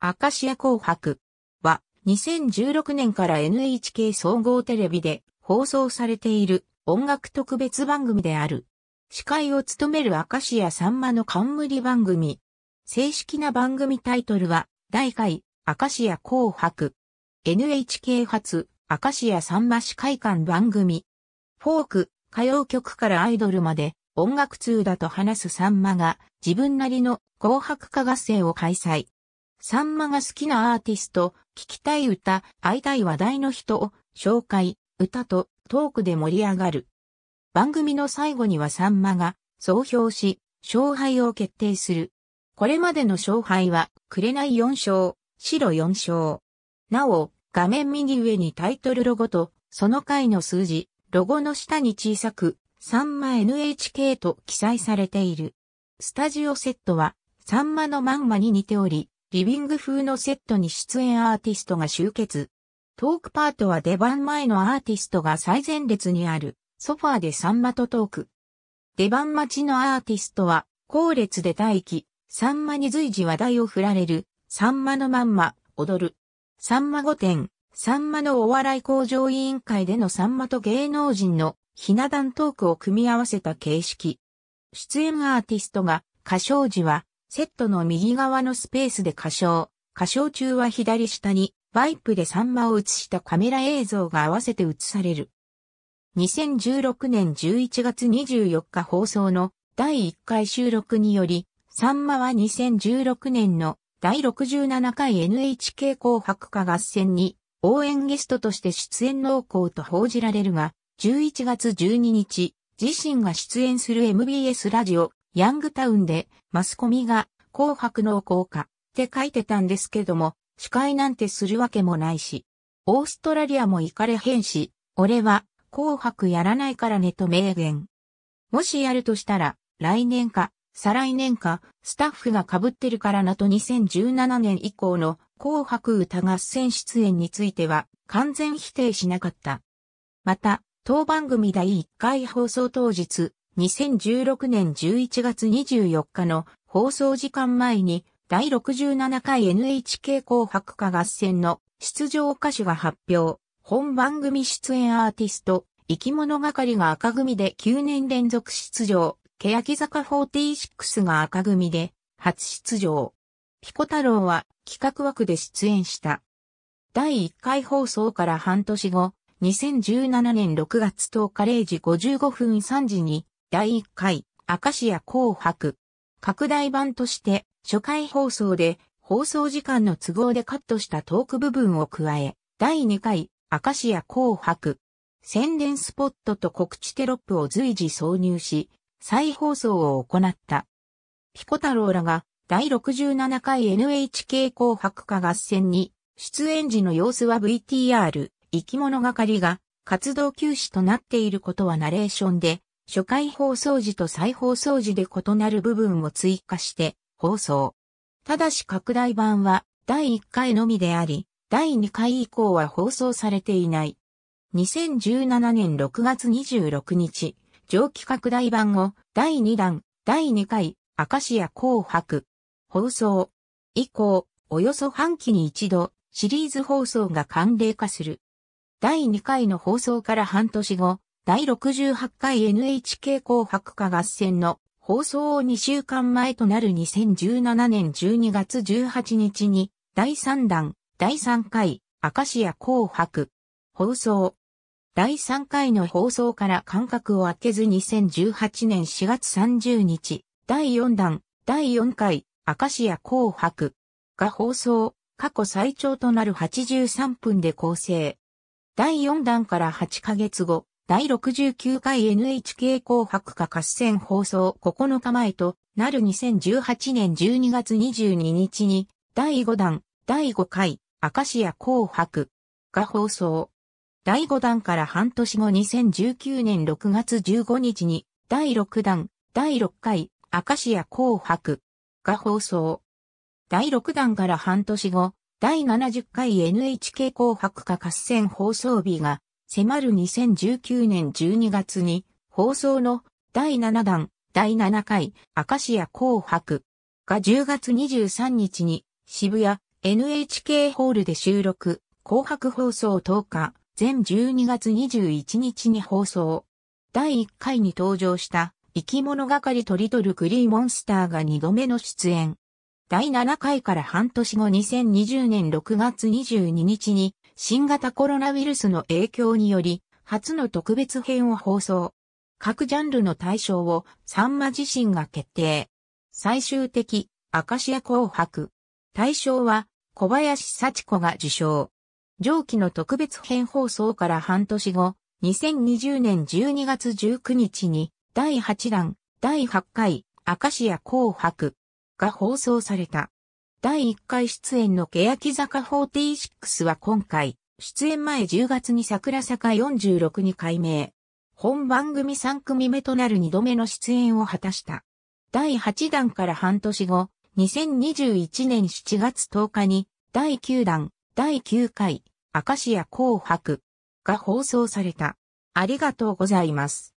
アカシア紅白は2016年から NHK 総合テレビで放送されている音楽特別番組である。司会を務めるアカシアさんまの冠番組。正式な番組タイトルは、第回、アカシア紅白。NHK 初、アカシアさんま司会館番組。フォーク、歌謡曲からアイドルまで、音楽通だと話すさんまが、自分なりの紅白歌合戦を開催。サンマが好きなアーティスト、聴きたい歌、会いたい話題の人を紹介、歌とトークで盛り上がる。番組の最後にはサンマが総評し、勝敗を決定する。これまでの勝敗は、紅4勝、白4勝。なお、画面右上にタイトルロゴと、その回の数字、ロゴの下に小さく、サンマ NHK と記載されている。スタジオセットは、サンマのまんまに似ており、リビング風のセットに出演アーティストが集結。トークパートは出番前のアーティストが最前列にあるソファーでサンマとトーク。出番待ちのアーティストは後列で待機、サンマに随時話題を振られる、サンマのまんま、踊る。サンマ御殿、サンマのお笑い工場委員会でのサンマと芸能人のひな壇トークを組み合わせた形式。出演アーティストが歌唱時はセットの右側のスペースで歌唱。歌唱中は左下にワイプでサンマを映したカメラ映像が合わせて映される。2016年11月24日放送の第1回収録により、サンマは2016年の第67回 NHK 紅白歌合戦に応援ゲストとして出演濃厚と報じられるが、11月12日、自身が出演する MBS ラジオヤングタウンでマスコミが紅白の効果って書いてたんですけども、司会なんてするわけもないし、オーストラリアも行かれへんし、俺は紅白やらないからねと明言。もしやるとしたら、来年か、再来年か、スタッフが被ってるからなと2017年以降の紅白歌合戦出演については完全否定しなかった。また、当番組第1回放送当日、2016年11月24日の放送時間前に第67回 NHK 紅白歌合戦の出場歌手が発表。本番組出演アーティスト、生き物係が赤組で9年連続出場。欅坂46が赤組で初出場。ピコ太郎は企画枠で出演した。第1回放送から半年後、2017年6月10日0時55分3時に第1回、アカシア紅白。拡大版として、初回放送で、放送時間の都合でカットしたトーク部分を加え、第2回、アカシア紅白。宣伝スポットと告知テロップを随時挿入し、再放送を行った。ピコ太郎らが、第67回 NHK 紅白歌合戦に、出演時の様子は VTR、生き物がかりが活動休止となっていることはナレーションで初回放送時と再放送時で異なる部分を追加して放送。ただし拡大版は第1回のみであり、第2回以降は放送されていない。2017年6月26日、上記拡大版を第2弾、第2回、明石ア紅白、放送。以降、およそ半期に一度、シリーズ放送が慣例化する。第2回の放送から半年後、第68回 NHK 紅白歌合戦の放送を2週間前となる2017年12月18日に第3弾第3回アカシア紅白放送第3回の放送から間隔を空けず2018年4月30日第4弾第4回アカシア紅白が放送過去最長となる83分で構成第4弾から8ヶ月後第69回 NHK 紅白歌合戦放送9日前となる2018年12月22日に第5弾第5回アカシア紅白が放送。第5弾から半年後2019年6月15日に第6弾第6回アカシア紅白が放送。第6弾から半年後第70回 NHK 紅白歌合戦放送日が迫る2019年12月に放送の第7弾第7回アカシア紅白が10月23日に渋谷 NHK ホールで収録紅白放送10日全12月21日に放送第1回に登場した生き物係トリトルグリーモンスターが2度目の出演第7回から半年後2020年6月22日に新型コロナウイルスの影響により初の特別編を放送。各ジャンルの対象をサンマ自身が決定。最終的、アカシア紅白。対象は小林幸子が受賞。上記の特別編放送から半年後、2020年12月19日に第8弾、第8回、アカシア紅白。が放送された。第1回出演の欅坂46は今回、出演前10月に桜坂46に改名。本番組3組目となる2度目の出演を果たした。第8弾から半年後、2021年7月10日に、第9弾、第9回、明石家紅白が放送された。ありがとうございます。